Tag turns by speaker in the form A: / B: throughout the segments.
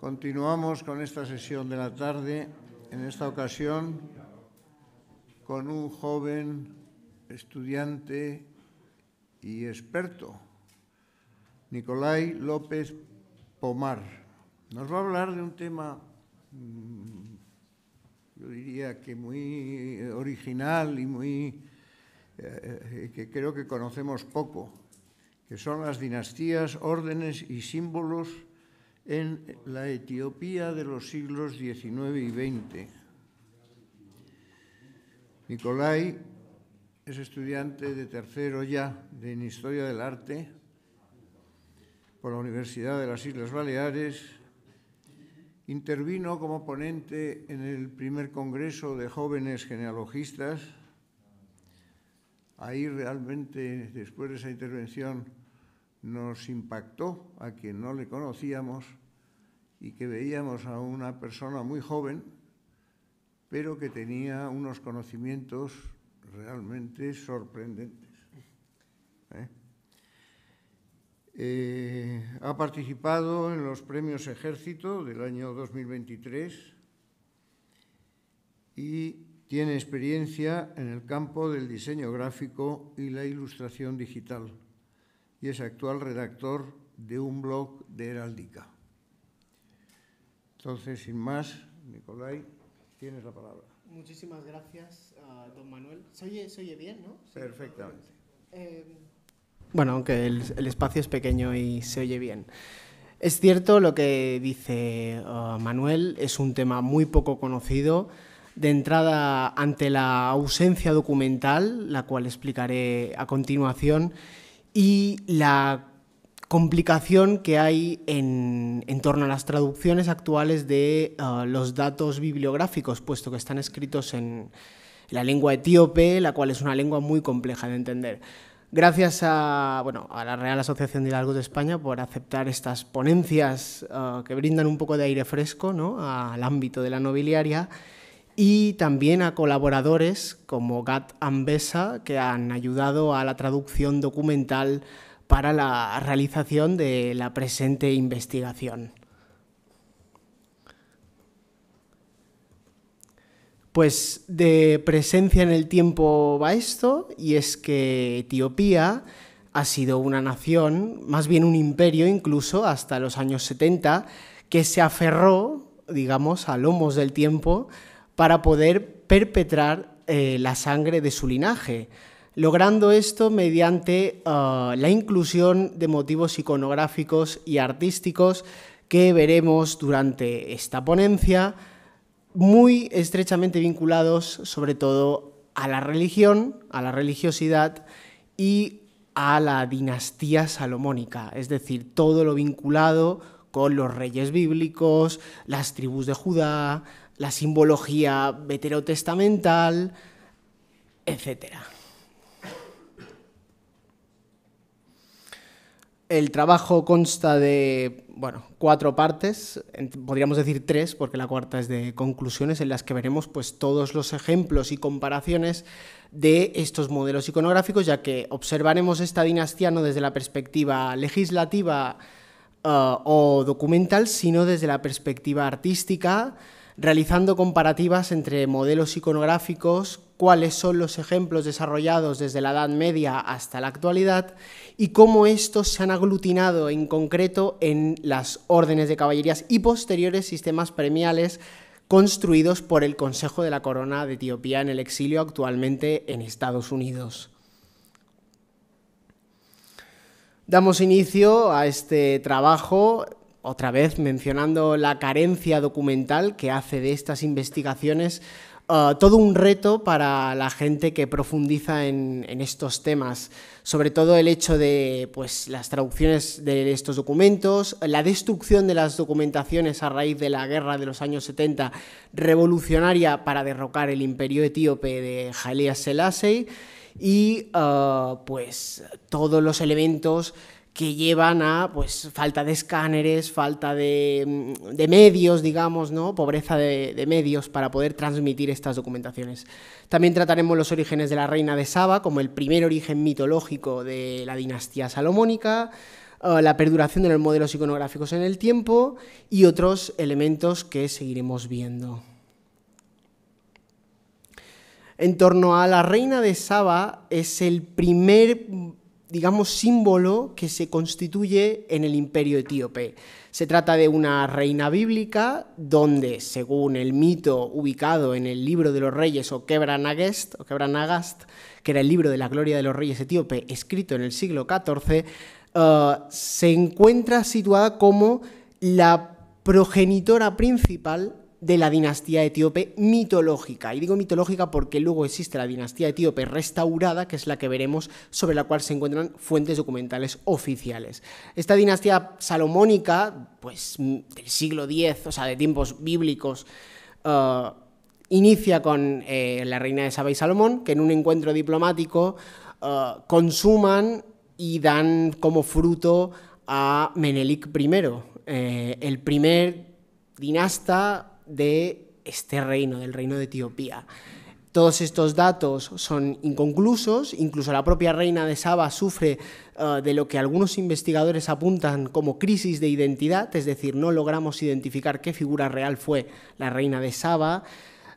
A: continuamos con esta sesión de la tarde, en esta ocasión con un joven estudiante y experto, Nicolai López Pomar. Nos va a hablar de un tema, mm, yo diría que muy original y muy eh, eh, que creo que conocemos poco que son las dinastías, órdenes y símbolos en la Etiopía de los siglos XIX y XX. Nicolai es estudiante de tercero ya en Historia del Arte por la Universidad de las Islas Baleares. Intervino como ponente en el primer Congreso de Jóvenes Genealogistas. Ahí realmente, después de esa intervención, nos impactó a quien no le conocíamos y que veíamos a una persona muy joven, pero que tenía unos conocimientos realmente sorprendentes. ¿eh? Eh, ha participado en los premios Ejército del año 2023 y tiene experiencia en el campo del diseño gráfico y la ilustración digital y es actual redactor de un blog de heráldica. Entonces, sin más, Nicolai,
B: tienes la palabra. Muchísimas gracias, don Manuel. ¿Se oye, bien, no? Perfectamente. Eh, bueno, aunque el, espacio es pequeño y se oye bien. Es cierto lo que dice uh, Manuel, es un tema muy poco conocido. De entrada, ante la ausencia documental, la cual explicaré a continuación, y la complicación que hay en, torno a las traducciones actuales de uh, los datos bibliográficos, puesto que están escritos en la lengua etíope, la cual es una lengua muy compleja de entender. Gracias a, la Real Asociación de Hidalgo de España por aceptar estas ponencias uh, que brindan un poco de aire fresco al ámbito de la nobiliaria y también a colaboradores como Gat Ambesa, que han ayudado a la traducción documental para la realización de la presente investigación. Pues de presencia en el tiempo va esto, y es que Etiopía ha sido una nación, más bien un imperio incluso, hasta los años 70, que se aferró, digamos, a lomos del tiempo para poder perpetrar eh, la sangre de su linaje, logrando esto mediante ah, la inclusión de motivos iconográficos y artísticos que veremos durante esta ponencia, muy estrechamente vinculados sobre todo a la religión, a la religiosidad y a la dinastía salomónica, es decir, todo lo vinculado con los reyes bíblicos, las tribus de Judá, la simbología veterotestamental, etc. El trabajo consta de bueno, cuatro partes, podríamos decir tres, porque la cuarta es de conclusiones, en las que veremos pues, todos los ejemplos y comparaciones de estos modelos iconográficos, ya que observaremos esta dinastía no desde la perspectiva legislativa eh, o documental, sino desde la perspectiva artística, realizando comparativas entre modelos iconográficos, cuáles son los ejemplos desarrollados desde la Edad Media hasta la actualidad y cómo estos se han aglutinado en concreto en las órdenes de caballerías y posteriores sistemas premiales construidos por el Consejo de la Corona de Etiopía en el exilio actualmente en Estados Unidos. Damos inicio a este trabajo otra vez mencionando la carencia documental que hace de estas investigaciones uh, todo un reto para la gente que profundiza en, estos temas, sobre todo el hecho de pues, las traducciones de estos documentos, la destrucción de las documentaciones a raíz de la guerra de los años 70 revolucionaria para derrocar el imperio etíope de Haile Selassie y uh, pues todos los elementos que llevan a pues, falta de escáneres, falta mm, de, medios, digamos, ¿no? pobreza de, de, medios para poder transmitir estas documentaciones. También trataremos los orígenes de la reina de Saba como el primer origen mitológico de la dinastía salomónica, eh, la perduración de los modelos iconográficos en el tiempo y otros elementos que seguiremos viendo. En torno a la reina de Saba es el primer digamos, símbolo que se constituye en el imperio etíope. Se trata de una reina bíblica donde, según el mito ubicado en el libro de los reyes o Quebranagast, o que era el libro de la gloria de los reyes etíope escrito en el siglo XIV, eh, se encuentra situada como la progenitora principal de la dinastía etíope mitológica. Y digo mitológica porque luego existe la dinastía etíope restaurada, que es la que veremos, sobre la cual se encuentran fuentes documentales oficiales. Esta dinastía salomónica, pues mm, del siglo X, o sea, de tiempos bíblicos, eh, inicia con eh, la reina de Saba y Salomón, que en un encuentro diplomático eh, consuman y dan como fruto a Menelik I, el primer dinasta de este reino, del reino de Etiopía. Todos estos datos son inconclusos, incluso la propia reina de Saba sufre eh, de lo que algunos investigadores apuntan como crisis de identidad, es decir, no logramos identificar qué figura real fue la reina de Saba.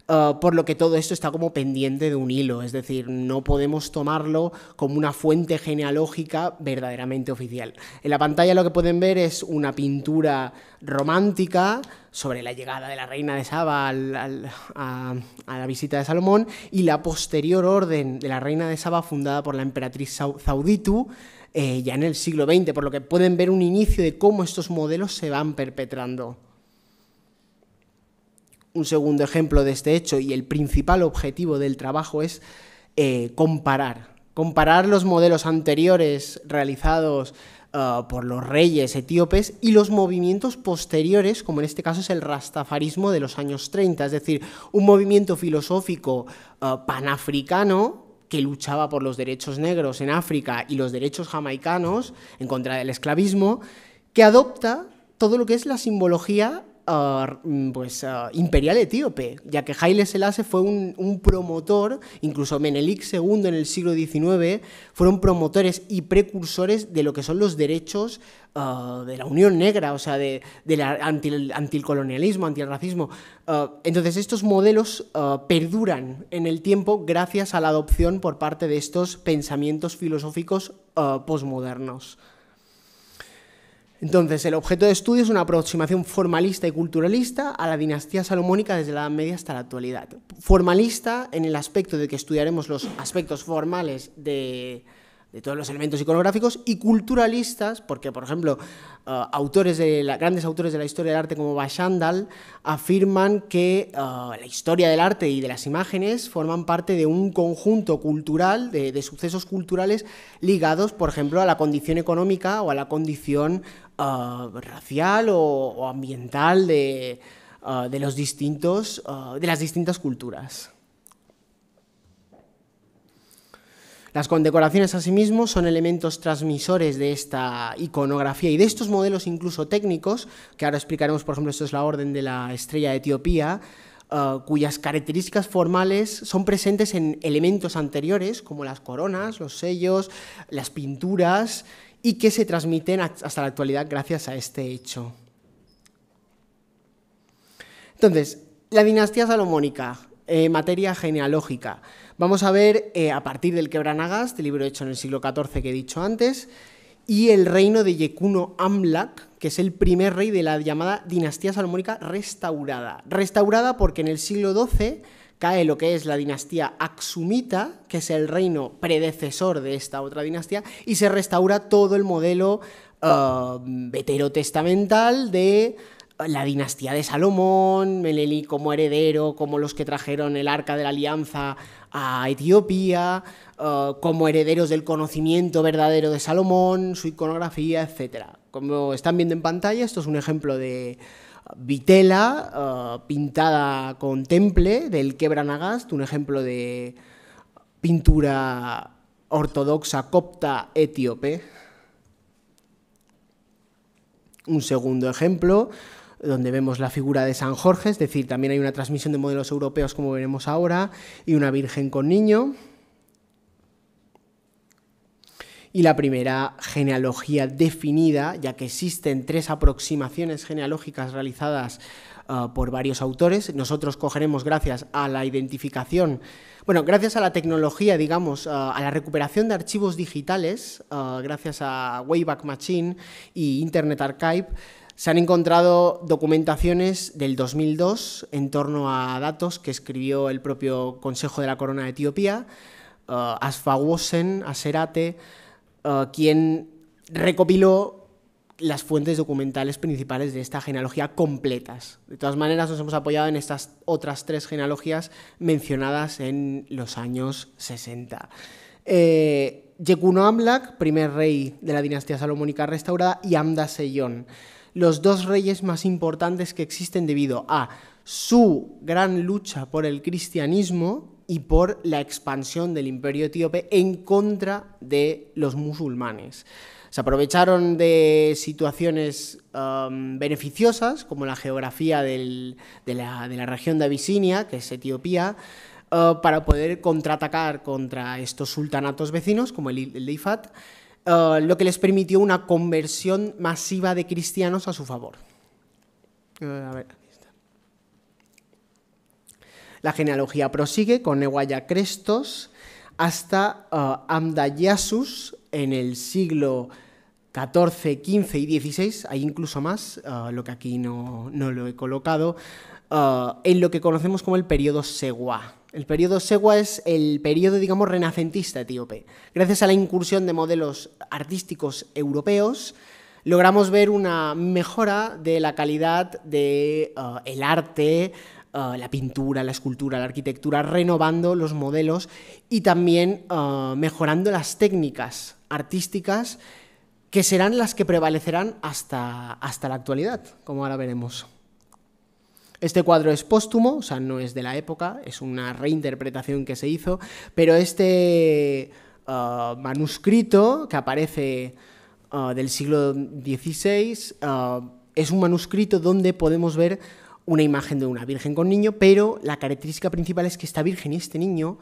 B: Eh, por lo que todo esto está como pendiente de un hilo, es decir, no podemos tomarlo como una fuente genealógica verdaderamente oficial. En la pantalla lo que pueden ver es una pintura romántica sobre la llegada de la reina de Saba a, la visita de Salomón y la posterior orden de la reina de Saba fundada por la emperatriz Sauditu eh, ya en el siglo XX, por lo que pueden ver un inicio de cómo estos modelos se van perpetrando un segundo ejemplo de este hecho y el principal objetivo del trabajo es eh, comparar, comparar los modelos anteriores realizados eh, por los reyes etíopes y los movimientos posteriores, como en este caso es el rastafarismo de los años 30, es decir, un movimiento filosófico eh, panafricano que luchaba por los derechos negros en África y los derechos jamaicanos en contra del esclavismo, que adopta todo lo que es la simbología Ah, mm, pues, ah, imperial etíope, ya que Haile Selase fue un, promotor, incluso Menelik II en el siglo XIX, fueron promotores y precursores de lo que son los derechos ah, de la Unión Negra, o sea, de, de anticolonialismo, antirracismo. entonces, estos modelos perduran en el tiempo gracias a la adopción por parte de estos pensamientos filosóficos posmodernos. Entonces, el objeto de estudio es una aproximación formalista y culturalista a la dinastía salomónica desde la Edad Media hasta la actualidad. Formalista en el aspecto de que estudiaremos los aspectos formales de, de todos los elementos iconográficos, y culturalistas, porque, por ejemplo, eh, autores de grandes autores de la historia del arte como Bachandal afirman que eh, la historia del arte y de las imágenes forman parte de un conjunto cultural, de, sucesos culturales ligados, por ejemplo, a la condición económica o a la condición eh, racial o, ambiental de, de las distintas culturas. Las condecoraciones asimismo son elementos transmisores de esta iconografía y de estos modelos incluso técnicos, que ahora explicaremos, por ejemplo, esto es la orden de la estrella de Etiopía, eh, cuyas características formales son presentes en elementos anteriores, como las coronas, los sellos, las pinturas, y que se transmiten hasta la actualidad gracias a este hecho. Entonces, la dinastía salomónica, eh, materia genealógica. Vamos a ver eh, a partir del Quebranagas, el este libro hecho en el siglo XIV que he dicho antes, y el reino de Yekuno Amlak, que es el primer rey de la llamada dinastía salomónica restaurada. Restaurada porque en el siglo XII cae lo que es la dinastía Aksumita, que es el reino predecesor de esta otra dinastía, y se restaura todo el modelo eh, veterotestamental de la dinastía de Salomón, Meleli como heredero, como los que trajeron el arca de la alianza a Etiopía, eh, como herederos del conocimiento verdadero de Salomón, su iconografía, etc. Como están viendo en pantalla, esto es un ejemplo de eh, vitela eh, pintada con temple del Quebranagast, un ejemplo de pintura ortodoxa copta etíope. Un segundo ejemplo donde vemos la figura de San Jorge, es decir, también hay una transmisión de modelos europeos como veremos ahora, y una Virgen con niño. Y la primera genealogía definida, ya que existen tres aproximaciones genealógicas realizadas ah, por varios autores. Nosotros cogeremos gracias a la identificación, bueno, gracias a la tecnología, digamos, ah, a la recuperación de archivos digitales, ah, gracias a Wayback Machine y Internet Archive, se han encontrado documentaciones del 2002 en torno a datos que escribió el propio Consejo de la Corona de Etiopía, eh, Asfawosen, Aserate, eh, quien recopiló las fuentes documentales principales de esta genealogía completas. De todas maneras, nos hemos apoyado en estas otras tres genealogías mencionadas en los años 60. Eh, Yekuno Amlak, primer rey de la dinastía salomónica restaurada, y Amda Seyon los dos reyes más importantes que existen debido a su gran lucha por el cristianismo y por la expansión del imperio etíope en contra de los musulmanes. Se aprovecharon de situaciones um, beneficiosas, como la geografía de, la, región de Abisinia, que es Etiopía, uh, para poder contraatacar contra estos sultanatos vecinos, como el, el Ifat, eh, lo que les permitió una conversión masiva de cristianos a su favor. Eh, La genealogía prosigue con Ewaya Crestos hasta eh, Amdayasus en el siglo XIV, XV y XVI, hay incluso más, lo que aquí no, no lo he colocado, en lo que conocemos como el periodo Segua el periodo Segua es el periodo, digamos, renacentista etíope. Gracias a la incursión de modelos artísticos europeos, logramos ver una mejora de la calidad del de, eh, arte, eh, la pintura, la escultura, la arquitectura, renovando los modelos y también eh, mejorando las técnicas artísticas que serán las que prevalecerán hasta, hasta la actualidad, como ahora veremos. Este cuadro es póstumo, o sea, no es de la época, es una reinterpretación que se hizo, pero este uh, manuscrito que aparece uh, del siglo XVI uh, es un manuscrito donde podemos ver una imagen de una virgen con niño, pero la característica principal es que esta virgen y este niño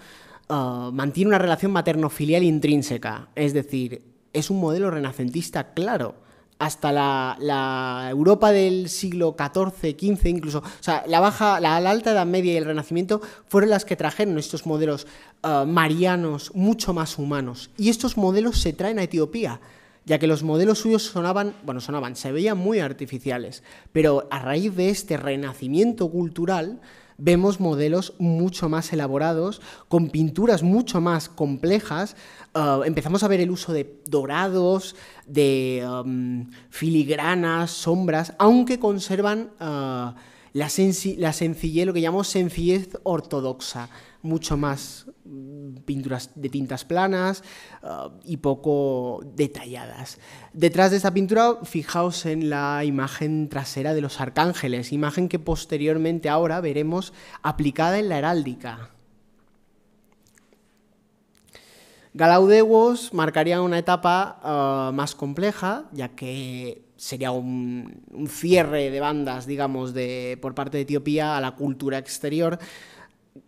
B: mantienen una relación materno-filial intrínseca, es decir, es un modelo renacentista claro hasta la, Europa del siglo XIV, XV incluso, o sea, la baja, la, alta Edad Media y el Renacimiento fueron las que trajeron estos modelos eh, marianos mucho más humanos. Y estos modelos se traen a Etiopía, ya que los modelos suyos sonaban, bueno, sonaban, se veían muy artificiales, pero a raíz de este renacimiento cultural, vemos modelos mucho más elaborados, con pinturas mucho más complejas. Eh, empezamos a ver el uso de dorados, de em, filigranas, sombras, aunque conservan eh, la, la sencillez, lo que llamamos sencillez ortodoxa, mucho más pinturas de tintas planas ah, y poco detalladas. Detrás de esta pintura, fijaos en la imagen trasera de los arcángeles, imagen que posteriormente ahora veremos aplicada en la heráldica. Galaudegos marcaría una etapa ah, más compleja, ya que sería un, un, cierre de bandas, digamos, de, por parte de Etiopía a la cultura exterior,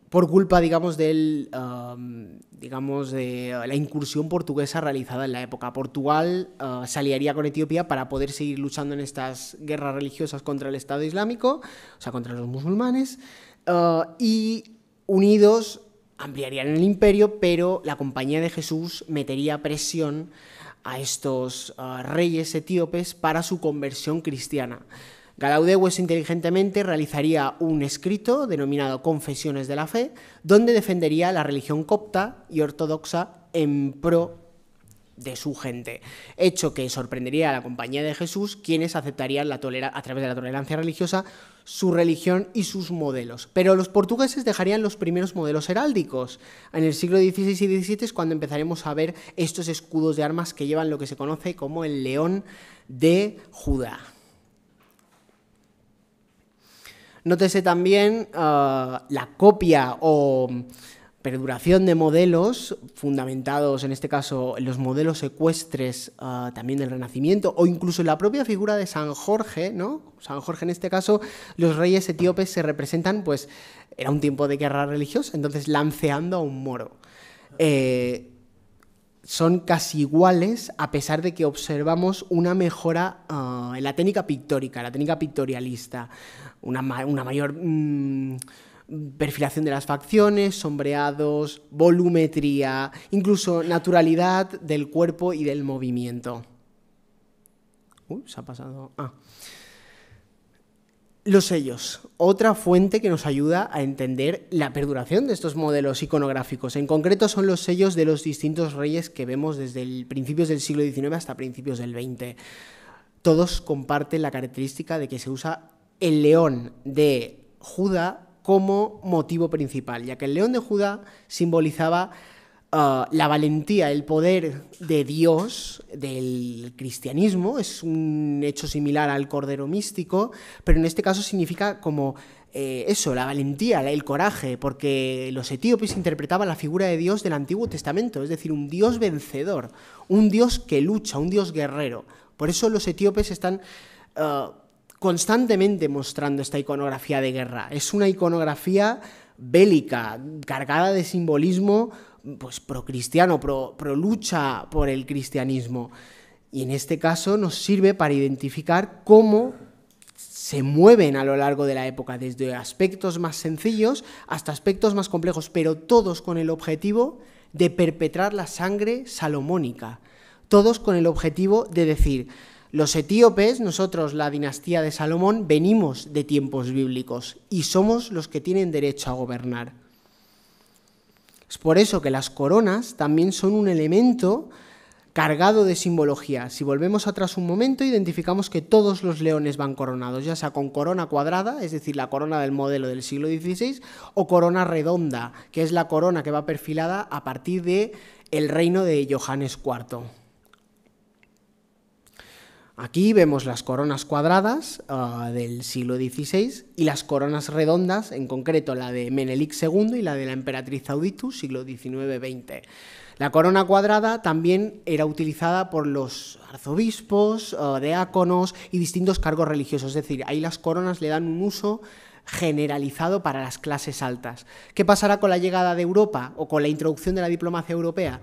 B: por culpa, digamos, um, digamos, de la incursión portuguesa realizada en la época. Portugal uh, con Etiopía para poder seguir luchando en estas guerras religiosas contra el Estado Islámico, o sea, contra los musulmanes, uh, y unidos ampliarían el imperio, pero la Compañía de Jesús metería presión a estos uh, reyes etíopes para su conversión cristiana. Galaudeus inteligentemente realizaría un escrito denominado Confesiones de la Fe, donde defendería la religión copta y ortodoxa en pro de su gente, hecho que sorprendería a la compañía de Jesús, quienes aceptarían la a través de la tolerancia religiosa su religión y sus modelos. Pero los portugueses dejarían los primeros modelos heráldicos. En el siglo XVI y XVII es cuando empezaremos a ver estos escudos de armas que llevan lo que se conoce como el león de Judá. Nótese también eh, la copia o mm, perduración de modelos fundamentados en este caso en los modelos secuestres eh, también del Renacimiento o incluso en la propia figura de San Jorge, ¿no? San Jorge en este caso, los reyes etíopes se representan, pues era un tiempo de guerra religiosa, entonces lanceando a un moro. Eh, son casi iguales a pesar de que observamos una mejora ah, en la técnica pictórica, la técnica pictorialista, una, mayor mm, perfilación de las facciones, sombreados, volumetría, incluso naturalidad del cuerpo y del movimiento. Uy, se ha pasado. Ah. Los sellos, otra fuente que nos ayuda a entender la perduración de estos modelos iconográficos. En concreto son los sellos de los distintos reyes que vemos desde el principios del siglo XIX hasta principios del XX. Todos comparten la característica de que se usa el león de Judá como motivo principal, ya que el león de Judá simbolizaba Ah, la valentía, el poder de Dios, del cristianismo, es un hecho similar al cordero místico, pero en este caso significa como eh, eso, la valentía, el coraje, porque los etíopes interpretaban la figura de Dios del Antiguo Testamento, es decir, un Dios vencedor, un Dios que lucha, un Dios guerrero. Por eso los etíopes están... Ah, constantemente mostrando esta iconografía de guerra. Es una iconografía bélica, cargada de simbolismo pues cristiano pro, pro lucha por el cristianismo. Y en este caso nos sirve para identificar cómo se mueven a lo largo de la época, desde aspectos más sencillos hasta aspectos más complejos, pero todos con el objetivo de perpetrar la sangre salomónica, todos con el objetivo de decir, los etíopes, nosotros, la dinastía de Salomón, venimos de tiempos bíblicos y somos los que tienen derecho a gobernar. Es por eso que las coronas también son un elemento cargado de simbología. Si volvemos atrás un momento, identificamos que todos los leones van coronados, ya sea con corona cuadrada, es decir, la corona del modelo del siglo XVI, o corona redonda, que es la corona que va perfilada a partir de el reino de Johannes IV. Aquí vemos las coronas cuadradas eh, del siglo XVI y las coronas redondas, en concreto la de Menelik II y la de la emperatriz Auditus, siglo XIX-XX. La corona cuadrada también era utilizada por los arzobispos, deáconos eh, diáconos y distintos cargos religiosos, es decir, ahí las coronas le dan un uso generalizado para las clases altas. ¿Qué pasará con la llegada de Europa o con la introducción de la diplomacia europea?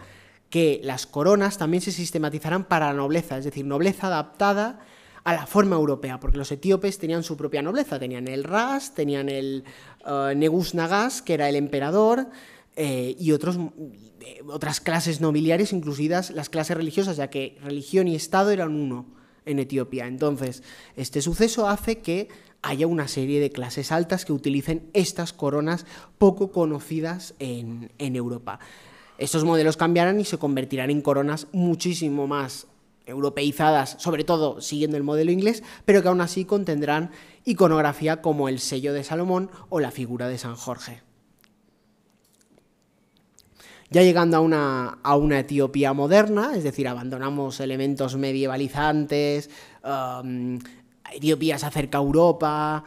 B: que las coronas también se sistematizarán para la nobleza, es decir, nobleza adaptada a la forma europea, porque los etíopes tenían su propia nobleza, tenían el Ras, tenían el eh, Negus Nagas, que era el emperador, eh, y otros, eh, otras clases nobiliarias, incluidas las clases religiosas, ya que religión y Estado eran uno en Etiopía. Entonces, este suceso hace que haya una serie de clases altas que utilicen estas coronas poco conocidas en Europa. Estos modelos cambiarán y se convertirán en coronas muchísimo más europeizadas, sobre todo siguiendo el modelo inglés, pero que aún así contendrán iconografía como el sello de Salomón o la figura de San Jorge. Ya llegando a una, Etiopía moderna, es decir, abandonamos elementos medievalizantes, um, Etiopía se acerca a Europa,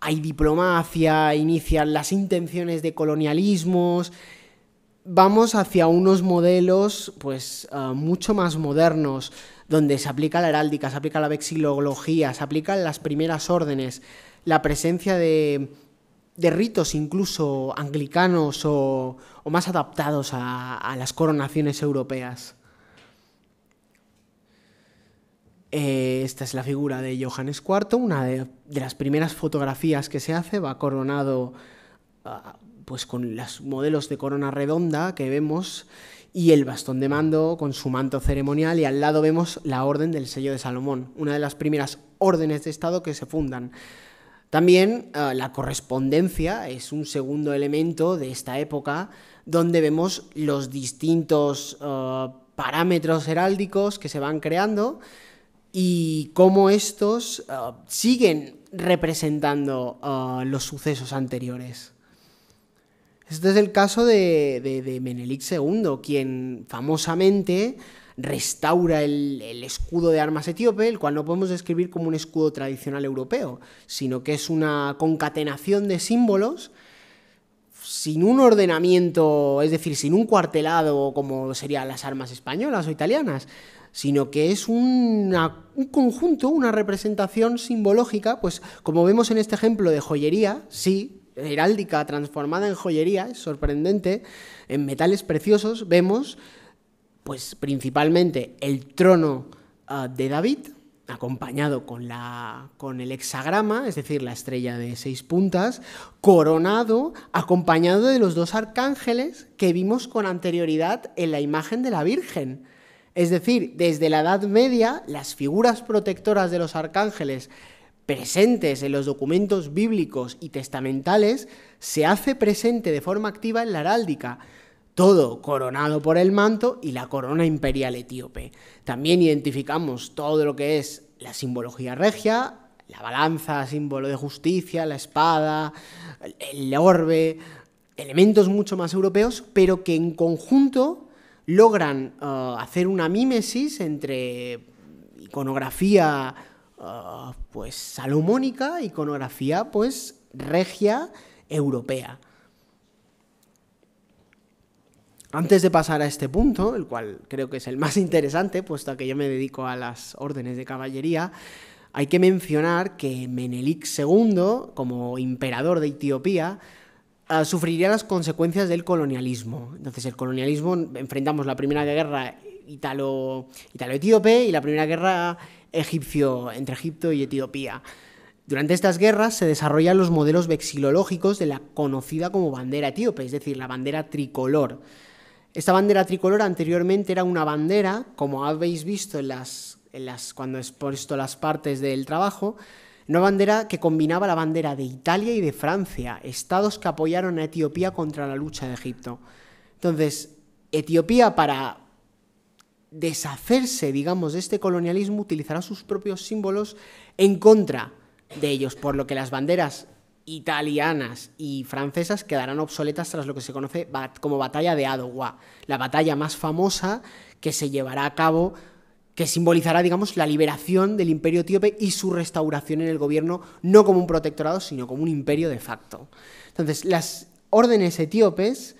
B: hay diplomacia, inician las intenciones de colonialismos, vamos hacia unos modelos pues ah, mucho más modernos, donde se aplica la heráldica, se aplica la vexilología, se aplican las primeras órdenes, la presencia de, ritos incluso anglicanos o, más adaptados a, las coronaciones europeas. Eh, esta es la figura de Johannes IV, una de, las primeras fotografías que se hace, va coronado... Ah, pues con los modelos de corona redonda que vemos y el bastón de mando con su manto ceremonial y al lado vemos la Orden del Sello de Salomón, una de las primeras órdenes de Estado que se fundan. También eh, la correspondencia es un segundo elemento de esta época donde vemos los distintos eh, parámetros heráldicos que se van creando y cómo estos eh, siguen representando los sucesos anteriores. Este es el caso de, de, Menelik II, quien famosamente restaura el, escudo de armas etíope, el cual no podemos describir como un escudo tradicional europeo, sino que es una concatenación de símbolos sin un ordenamiento, es decir, sin un cuartelado como serían las armas españolas o italianas, sino que es un conjunto, una representación simbológica, pues como vemos en este ejemplo de joyería, sí, heráldica transformada en joyería, es sorprendente, en metales preciosos vemos pues principalmente el trono ah, de David, acompañado con, la, con el hexagrama, es decir, la estrella de seis puntas, coronado, acompañado de los dos arcángeles que vimos con anterioridad en la imagen de la Virgen. Es decir, desde la Edad Media, las figuras protectoras de los arcángeles presentes en los documentos bíblicos y testamentales, se hace presente de forma activa en la heráldica, todo coronado por el manto y la corona imperial etíope. También identificamos todo lo que es la simbología regia, la balanza, símbolo de justicia, la espada, el orbe, elementos mucho más europeos, pero que en conjunto logran eh, hacer una mímesis entre iconografía Ah, pues salomónica, iconografía pues regia europea. Antes de pasar a este punto, el cual creo que es el más interesante, puesto que yo me dedico a las órdenes de caballería, hay que mencionar que Menelik II, como emperador de Etiopía, ah, sufriría las consecuencias del colonialismo. Entonces, el colonialismo, enfrentamos la Primera Guerra italo-etíope y la Primera Guerra egipcio entre Egipto y Etiopía. Durante estas guerras se desarrollan los modelos vexilológicos de la conocida como bandera etíope, es decir, la bandera tricolor. Esta bandera tricolor anteriormente era una bandera, como habéis visto en las, las, cuando he expuesto las partes del trabajo, una bandera que combinaba la bandera de Italia y de Francia, estados que apoyaron a Etiopía contra la lucha de Egipto. Entonces, Etiopía para deshacerse, digamos, de este colonialismo, utilizará sus propios símbolos en contra de ellos, por lo que las banderas italianas y francesas quedarán obsoletas tras lo que se conoce como batalla de Adowa, la batalla más famosa que se llevará a cabo, que simbolizará, digamos, la liberación del imperio etíope y su restauración en el gobierno, no como un protectorado, sino como un imperio de facto. Entonces, las órdenes etíopes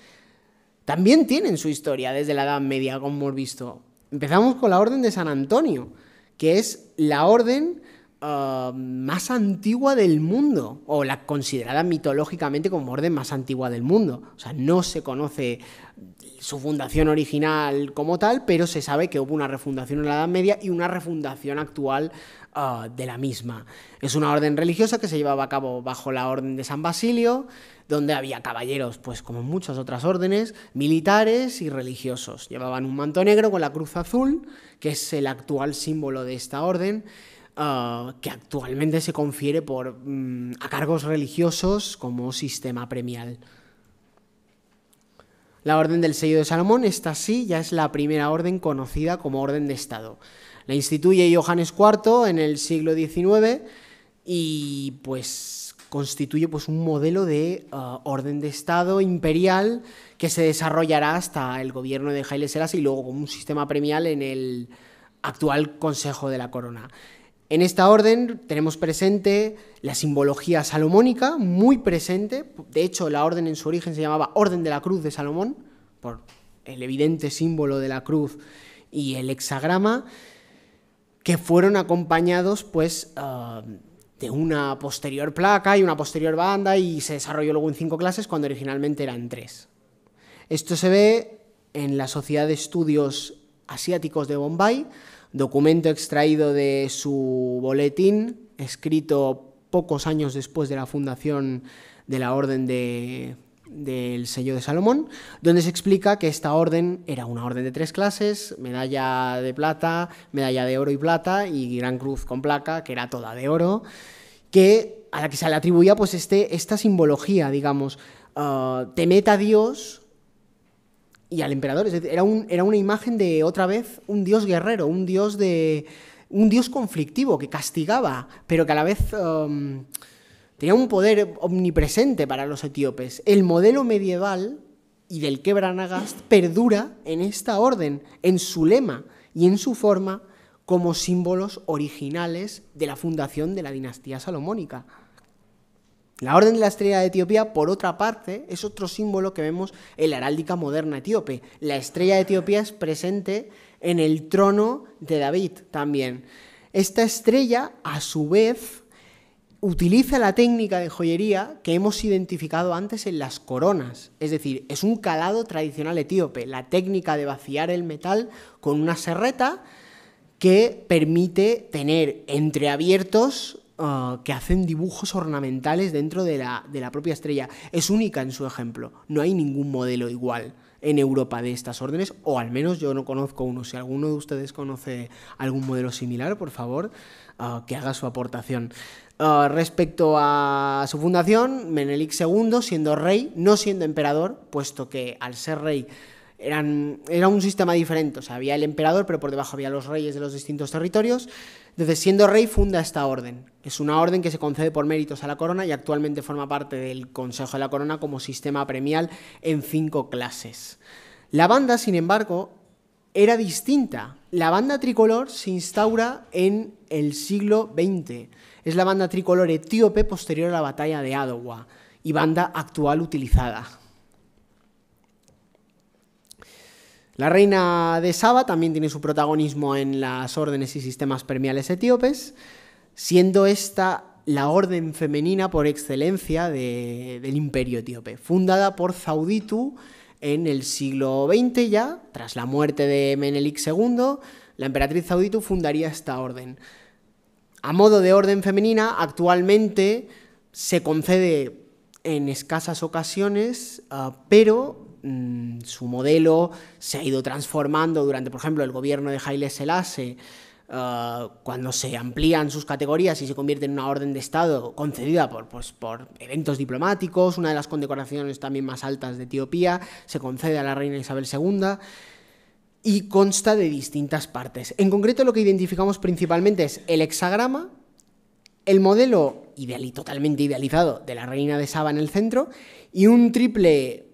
B: también tienen su historia desde la Edad Media, como hemos visto. Empezamos con la Orden de San Antonio, que es la orden ah, más antigua del mundo, o la considerada mitológicamente como orden más antigua del mundo. O sea, no se conoce su fundación original como tal, pero se sabe que hubo una refundación en la Edad Media y una refundación actual ah, de la misma. Es una orden religiosa que se llevaba a cabo bajo la orden de San Basilio, donde había caballeros, pues como muchas otras órdenes, militares y religiosos. Llevaban un manto negro con la cruz azul, que es el actual símbolo de esta orden. Ah, que actualmente se confiere por, mm, a cargos religiosos como sistema premial. La Orden del Sello de Salomón, esta sí, ya es la primera orden conocida como Orden de Estado. La instituye Johannes IV en el siglo XIX y pues constituye pues, un modelo de uh, orden de Estado imperial que se desarrollará hasta el gobierno de Haile Selassie y luego como un sistema premial en el actual Consejo de la Corona. En esta orden tenemos presente la simbología salomónica, muy presente. De hecho, la orden en su origen se llamaba Orden de la Cruz de Salomón, por el evidente símbolo de la cruz y el hexagrama, que fueron acompañados pues, ah, de una posterior placa y una posterior banda y se desarrolló luego en cinco clases cuando originalmente eran tres. Esto se ve en la Sociedad de Estudios Asiáticos de Bombay, documento extraído de su boletín, escrito pocos años después de la fundación de la Orden del sello de Salomón, donde se explica que esta orden era una orden de tres clases, medalla de plata, medalla de oro y plata y gran cruz con placa, que era toda de oro, que a la que se le atribuía pues este, esta simbología, digamos, ah, te meta a Dios y al emperador. era, una imagen de otra vez un dios guerrero, un dios de. un dios conflictivo que castigaba, pero que a la vez. Um, tenía un poder omnipresente para los etíopes. El modelo medieval y del quebranagast perdura en esta orden, en su lema y en su forma como símbolos originales de la fundación de la dinastía salomónica. La Orden de la Estrella de Etiopía, por otra parte, es otro símbolo que vemos en la heráldica moderna etíope. La Estrella de Etiopía es presente en el trono de David también. Esta estrella, a su vez, utiliza la técnica de joyería que hemos identificado antes en las coronas. Es decir, es un calado tradicional etíope, la técnica de vaciar el metal con una serreta que permite tener entreabiertos Ah, que hacen dibujos ornamentales dentro de la, propia estrella. Es única en su ejemplo. No hay ningún modelo igual en Europa de estas órdenes, o al menos yo no conozco uno. Si alguno de ustedes conoce algún modelo similar, por favor, ah, que haga su aportación. Ah, respecto a su fundación, Menelik II, siendo rey, no siendo emperador, puesto que al ser rey era un sistema diferente. O había el emperador, pero por debajo había los reyes de los distintos territorios. Desde siendo rey funda esta orden. Es una orden que se concede por méritos a la corona y actualmente forma parte del Consejo de la Corona como sistema premial en cinco clases. La banda, sin embargo, era distinta. La banda tricolor se instaura en el siglo XX. Es la banda tricolor etíope posterior a la batalla de Adowa y banda actual utilizada. La reina de Saba también tiene su protagonismo en las órdenes y sistemas permiales etíopes, siendo esta la orden femenina por excelencia del imperio etíope, fundada por Zauditu en el siglo XX ya, tras la muerte de Menelik II, la emperatriz Zauditu fundaría esta orden. A modo de orden femenina, actualmente se concede en escasas ocasiones, ah, pero Mm, su modelo se ha ido transformando durante, por ejemplo, el gobierno de Haile Selassie, ah, cuando se amplían sus categorías y se convierte en una orden de Estado concedida por, pues, por eventos diplomáticos, una de las condecoraciones también más altas de Etiopía, se concede a la reina Isabel II y consta de distintas partes. En concreto lo que identificamos principalmente es el hexagrama, el modelo ideal y totalmente idealizado de la reina de Saba en el centro y un triple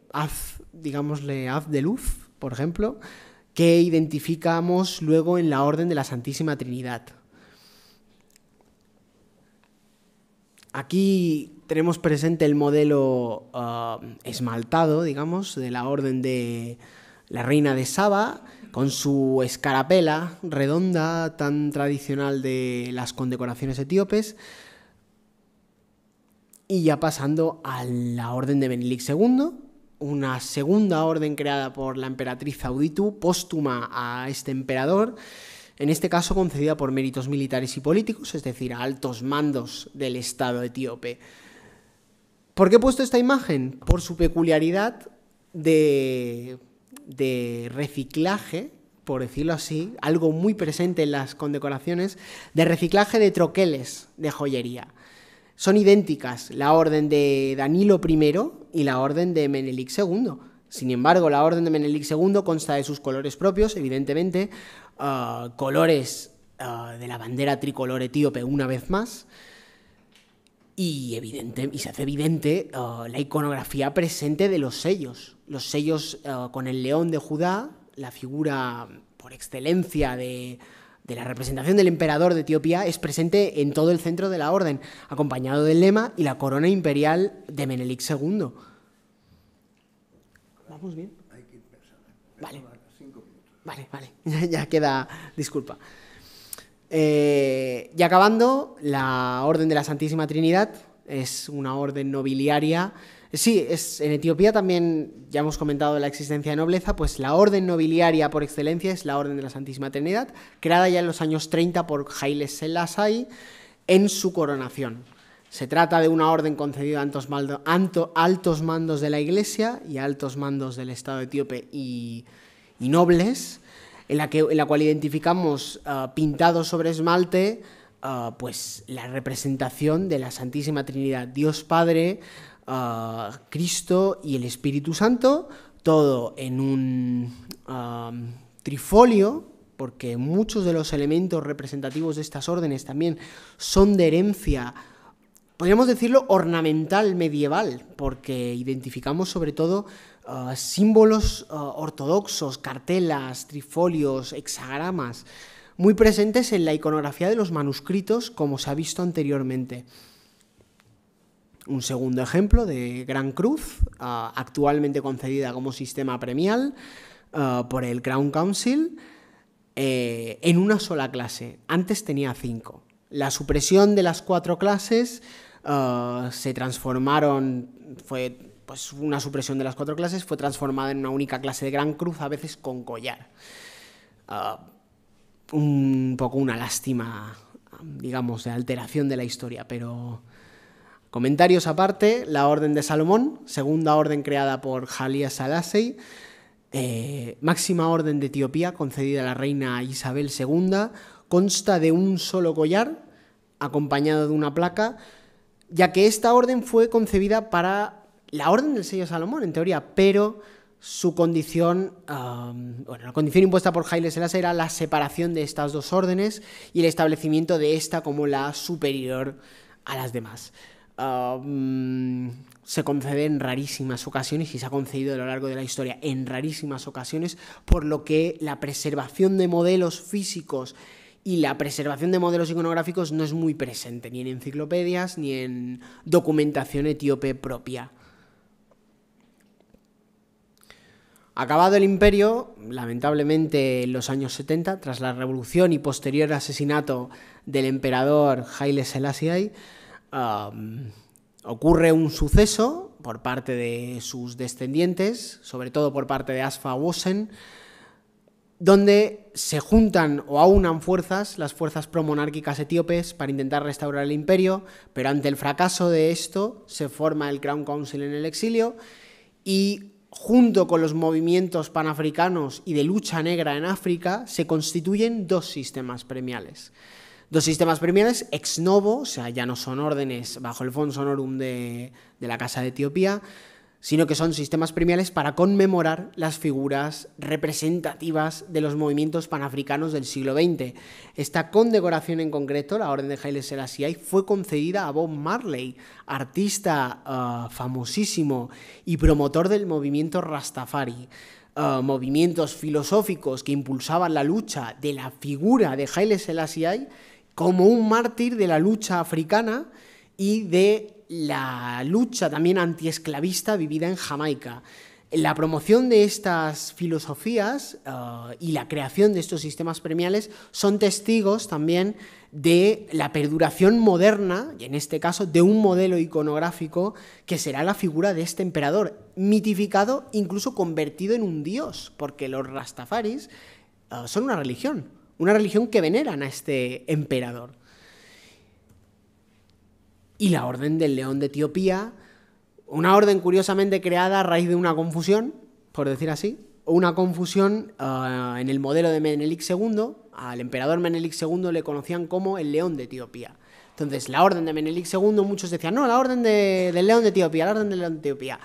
B: digámosle, haz de luz, por ejemplo, que identificamos luego en la orden de la Santísima Trinidad. Aquí tenemos presente el modelo uh, esmaltado, digamos, de la orden de la reina de Saba, con su escarapela redonda tan tradicional de las condecoraciones etíopes, y ya pasando a la orden de Benilic II, una segunda orden creada por la emperatriz Auditu, póstuma a este emperador, en este caso concedida por méritos militares y políticos, es decir, a altos mandos del Estado etíope. ¿Por qué he puesto esta imagen? Por su peculiaridad de, de reciclaje, por decirlo así, algo muy presente en las condecoraciones, de reciclaje de troqueles de joyería son idénticas la orden de Danilo I y la orden de Menelik II. Sin embargo, la orden de Menelik II consta de sus colores propios, evidentemente, ah, colores ah, de la bandera tricolor etíope una vez más, y, evidente, y se hace evidente ah, la iconografía presente de los sellos. Los sellos con el león de Judá, la figura por excelencia de, de la representación del emperador de Etiopía es presente en todo el centro de la orden, acompañado del lema y la corona imperial de Menelik II. ¿Vamos bien? Vale. Vale, vale. ya queda. Disculpa. Eh, y acabando, la Orden de la Santísima Trinidad es una orden nobiliaria Sí, es, en Etiopía también ya hemos comentado la existencia de nobleza, pues la orden nobiliaria por excelencia es la Orden de la Santísima Trinidad, creada ya en los años 30 por Haile Selassie en su coronación. Se trata de una orden concedida a altos mandos de la Iglesia y altos mandos del Estado etíope y, nobles, en la, que, la, cual identificamos ah, pintado sobre esmalte ah, pues, la representación de la Santísima Trinidad, Dios Padre, a Cristo y el Espíritu Santo, todo en un trifolio, porque muchos de los elementos representativos de estas órdenes también son de herencia, podríamos decirlo, ornamental medieval, porque identificamos sobre todo ah, símbolos ah, ortodoxos, cartelas, trifolios, hexagramas, muy presentes en la iconografía de los manuscritos, como se ha visto anteriormente. Un segundo ejemplo de Gran Cruz, ah, actualmente concedida como sistema premial ah, por el Crown Council, eh, en una sola clase. Antes tenía cinco. La supresión de las cuatro clases ah, se transformaron, fue pues, una supresión de las cuatro clases, fue transformada en una única clase de Gran Cruz, a veces con collar. un poco una lástima, digamos, de alteración de la historia, pero Comentarios aparte, la Orden de Salomón, segunda orden creada por Jalía Salasei, eh, máxima orden de Etiopía concedida a la reina Isabel II, consta de un solo collar acompañado de una placa, ya que esta orden fue concebida para la Orden del Sello Salomón, en teoría, pero su condición, bueno, la condición impuesta por Haile Selassie era la separación de estas dos órdenes y el establecimiento de esta como la superior a las demás se concede en rarísimas ocasiones y se ha concedido a lo largo de la historia en rarísimas ocasiones, por lo que la preservación de modelos físicos y la preservación de modelos iconográficos no es muy presente ni en enciclopedias ni en documentación etíope propia. Acabado el imperio, lamentablemente en los años 70, tras la revolución y posterior asesinato del emperador Haile Selassie, ocurre un suceso por parte de sus descendientes, sobre todo por parte de Asfa Wosen, donde se juntan o aunan fuerzas, las fuerzas promonárquicas etíopes, para intentar restaurar el imperio, pero ante el fracaso de esto se forma el Crown Council en el exilio y junto con los movimientos panafricanos y de lucha negra en África se constituyen dos sistemas premiales. Dos sistemas premiales ex novo, o sea, ya no son órdenes bajo el Fons Honorum de, la Casa de Etiopía, sino que son sistemas premiales para conmemorar las figuras representativas de los movimientos panafricanos del siglo XX. Esta condecoración en concreto, la Orden de Haile Selassie, fue concedida a Bob Marley, artista eh, famosísimo y promotor del movimiento Rastafari. Eh, movimientos filosóficos que impulsaban la lucha de la figura de Haile Selassie como un mártir de la lucha africana y de la lucha también antiesclavista vivida en Jamaica. La promoción de estas filosofías eh, y la creación de estos sistemas premiales son testigos también de la perduración moderna, y en este caso de un modelo iconográfico que será la figura de este emperador, mitificado, incluso convertido en un dios, porque los rastafaris eh, son una religión una religión que veneran a este emperador. Y la Orden del León de Etiopía, una orden curiosamente creada a raíz de una confusión, por decir así, una confusión ah, en el modelo de Menelik II. Al emperador Menelik II le conocían como el León de Etiopía. Entonces, la orden de Menelik II, muchos decían, no, la orden del León de Etiopía, la orden del León de Etiopía.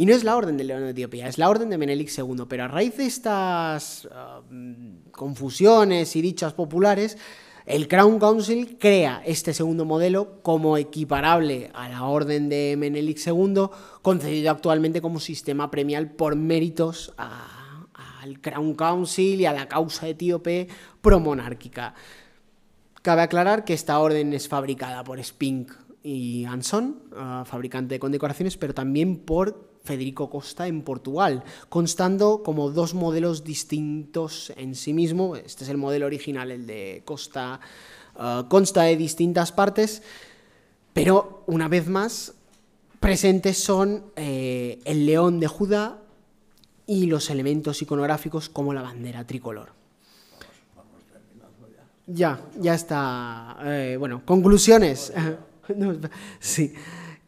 B: Y no es la orden del León de Etiopía, es la orden de Menelik II. Pero a raíz de estas um, confusiones y dichas populares, el Crown Council crea este segundo modelo como equiparable a la orden de Menelik II, concedido actualmente como sistema premial por méritos al Crown Council y a la causa etíope promonárquica. Cabe aclarar que esta orden es fabricada por Spink y Anson, ah, fabricante de condecoraciones, pero también por Federico Costa en Portugal, constando como dos modelos distintos en sí mismo. Este es el modelo original, el de Costa, eh, consta de distintas partes, pero una vez más, presentes son eh, el león de Judá y los elementos iconográficos como la bandera tricolor. Ya, ya está. Eh, bueno, conclusiones. sí.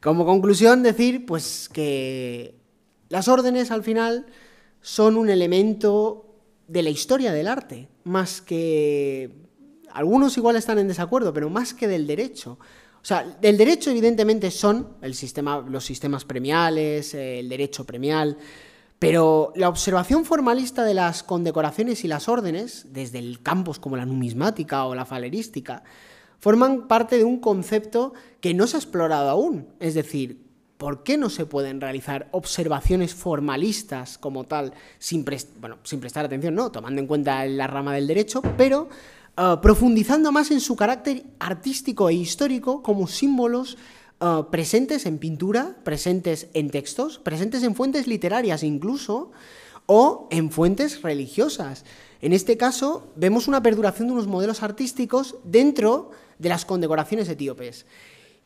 B: Como conclusión, decir pues que las órdenes al final son un elemento de la historia del arte, más que... Algunos igual están en desacuerdo, pero más que del derecho. O sea, del derecho evidentemente son el sistema, los sistemas premiales, el derecho premial, pero la observación formalista de las condecoraciones y las órdenes, desde el campos como la numismática o la falerística, forman parte de un concepto que no se ha explorado aún, es decir, ¿por qué no se pueden realizar observaciones formalistas como tal sin, bueno, sin prestar atención, no, tomando en cuenta la rama del derecho, pero eh, profundizando más en su carácter artístico e histórico como símbolos eh, presentes en pintura, presentes en textos, presentes en fuentes literarias incluso, o en fuentes religiosas? En este caso, vemos una perduración de unos modelos artísticos dentro de las condecoraciones etíopes.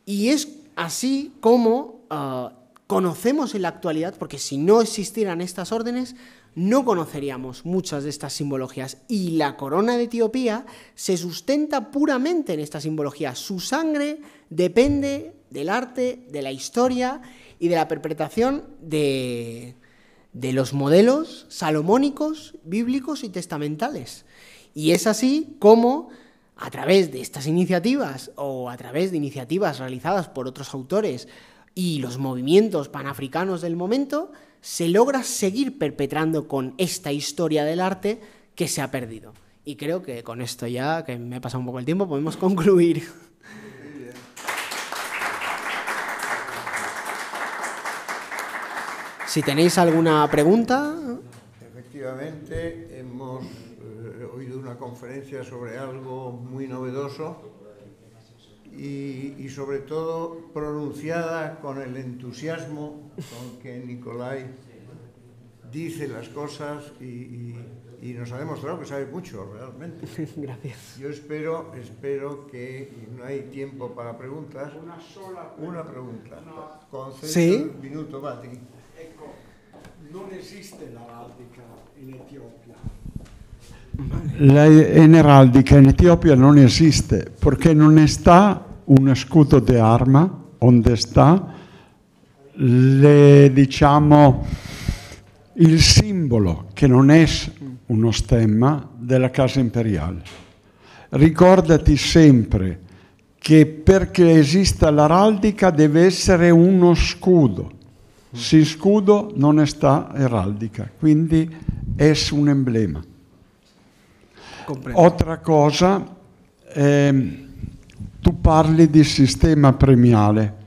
B: Y es así como eh, conocemos en la actualidad, porque si no existieran estas órdenes, no conoceríamos muchas de estas simbologías. Y la corona de Etiopía se sustenta puramente en esta simbología. Su sangre depende del arte, de la historia y de la interpretación de, de los modelos salomónicos, bíblicos y testamentales. Y es así como a través de estas iniciativas o a través de iniciativas realizadas por otros autores y los movimientos panafricanos del momento, se logra seguir perpetrando con esta historia del arte que se ha perdido. Y creo que con esto ya, que me ha pasado un poco el tiempo, podemos concluir. Si tenéis alguna pregunta.
A: Efectivamente, hemos eh, he oído una conferencia sobre algo muy novedoso y, y sobre todo pronunciada con el entusiasmo con que Nicolai dice las cosas y, y, nos ha demostrado que sabe mucho realmente.
B: Gracias.
A: Yo espero, espero que no hay tiempo para preguntas. Una sola pregunta.
B: Una pregunta. ¿Sí? un minuto, Vati. Ecco, existe
C: la en Etiopía l'eneraldica in Etiopia non esiste perché non sta un scudo di arma onde sta le, diciamo, il simbolo che non è uno stemma della casa imperiale. Ricordati sempre che perché esista l'araldica deve essere uno scudo. Sin scudo non sta eraldica, quindi è un emblema. Comprendo. Otra cosa, eh, tu parli di sistema premiale.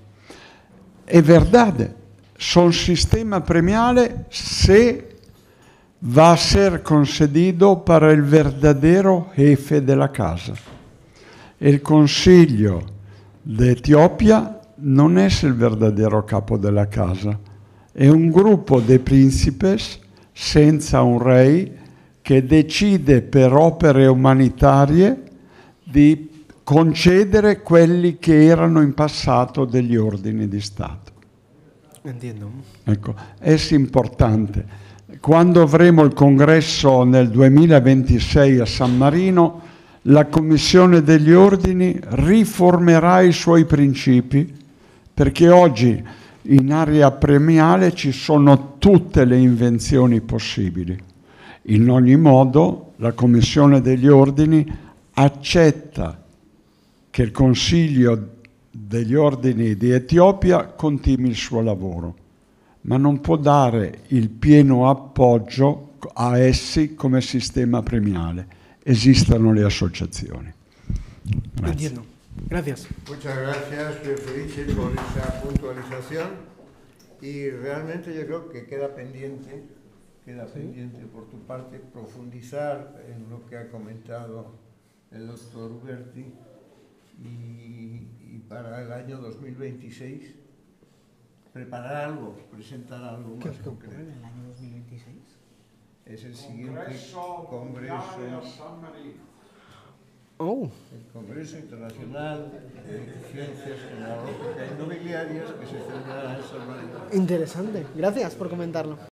C: È verdade, son sistema premiale se va a ser concedido per il verdadero jefe della casa. Il Consiglio d'Etiopia Etiopía non es il verdadero capo della casa, è un gruppo di principes senza un re che decide per opere umanitarie di concedere quelli che erano in passato degli ordini di Stato. Entiendo. Ecco, è importante. Quando avremo il congresso nel 2026 a San Marino, la Commissione degli Ordini riformerà i suoi principi, perché oggi in area premiale ci sono tutte le invenzioni possibili. In ogni modo la Commissione degli Ordini accetta che il Consiglio degli Ordini di Etiopia continui il suo lavoro, ma non può dare il pieno appoggio a essi come sistema premiale. Esistono le associazioni. Grazie.
A: Gracias. Muchas gracias, Felice, por esa puntualización. Y realmente yo creo que queda pendiente queda pendiente por tu parte profundizar en lo que ha comentado el doctor Berti y, para el año 2026 preparar algo, presentar algo más ¿Qué concreto.
B: en el año 2026?
A: Es el siguiente Congreso, oh. El Congreso Internacional de Ciencias
B: Genealógicas y que se celebrará en San Marino. Interesante, gracias por comentarlo.